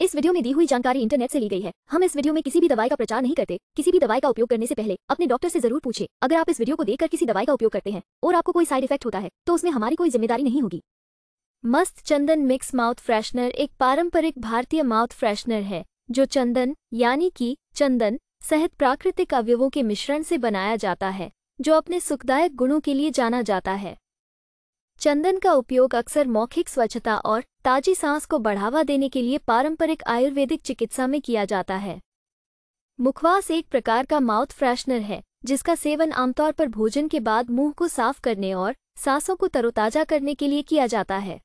इस वीडियो में दी हुई जानकारी इंटरनेट से ली गई है हम इस वीडियो में किसी भी दवाई का प्रचार नहीं करते किसी भी दवाई का उपयोग करने से पहले अपने डॉक्टर से जरूर पूछे अगर आप इस वीडियो को देखकर किसी दवाई का उपयोग करते हैं और आपको कोई साइड इफेक्ट होता है तो उसमें हमारी कोई जिम्मेदारी नहीं होगी मस्त चंदन मिक्स माउथ फ्रेशनर एक पारंपरिक भारतीय माउथ फ्रेशनर है जो चंदन यानी कि चंदन सहित प्राकृतिक अवयवों के मिश्रण से बनाया जाता है जो अपने सुखदायक गुणों के लिए जाना जाता है चंदन का उपयोग अक्सर मौखिक स्वच्छता और ताजी सांस को बढ़ावा देने के लिए पारंपरिक आयुर्वेदिक चिकित्सा में किया जाता है मुखवास एक प्रकार का माउथ फ्रेशनर है जिसका सेवन आमतौर पर भोजन के बाद मुंह को साफ करने और सांसों को तरोताजा करने के लिए किया जाता है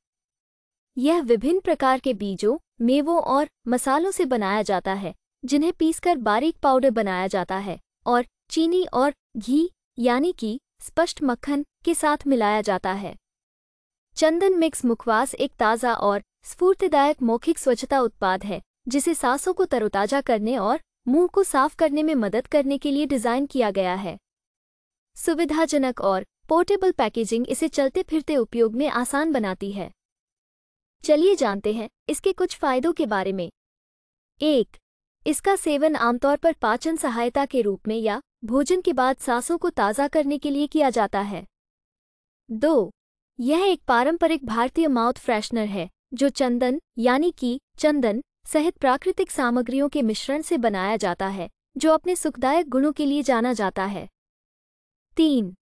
यह विभिन्न प्रकार के बीजों मेवों और मसालों से बनाया जाता है जिन्हें पीसकर बारीक पाउडर बनाया जाता है और चीनी और घी यानी कि स्पष्ट मक्खन के साथ मिलाया जाता है चंदन मिक्स मुखवास एक ताज़ा और स्फूर्तिदायक मौखिक स्वच्छता उत्पाद है जिसे सांसों को तरोताजा करने और मुंह को साफ करने में मदद करने के लिए डिज़ाइन किया गया है सुविधाजनक और पोर्टेबल पैकेजिंग इसे चलते फिरते उपयोग में आसान बनाती है चलिए जानते हैं इसके कुछ फायदों के बारे में एक इसका सेवन आमतौर पर पाचन सहायता के रूप में या भोजन के बाद सांसों को ताज़ा करने के लिए किया जाता है दो यह एक पारंपरिक भारतीय माउथ फ्रेशनर है जो चंदन यानी कि चंदन सहित प्राकृतिक सामग्रियों के मिश्रण से बनाया जाता है जो अपने सुखदायक गुणों के लिए जाना जाता है तीन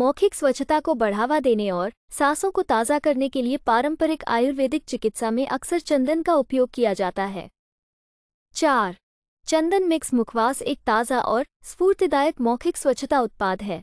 मौखिक स्वच्छता को बढ़ावा देने और सांसों को ताज़ा करने के लिए पारंपरिक आयुर्वेदिक चिकित्सा में अक्सर चंदन का उपयोग किया जाता है चार चंदन मिक्स मुखवास एक ताज़ा और स्फूर्तिदायक मौखिक स्वच्छता उत्पाद है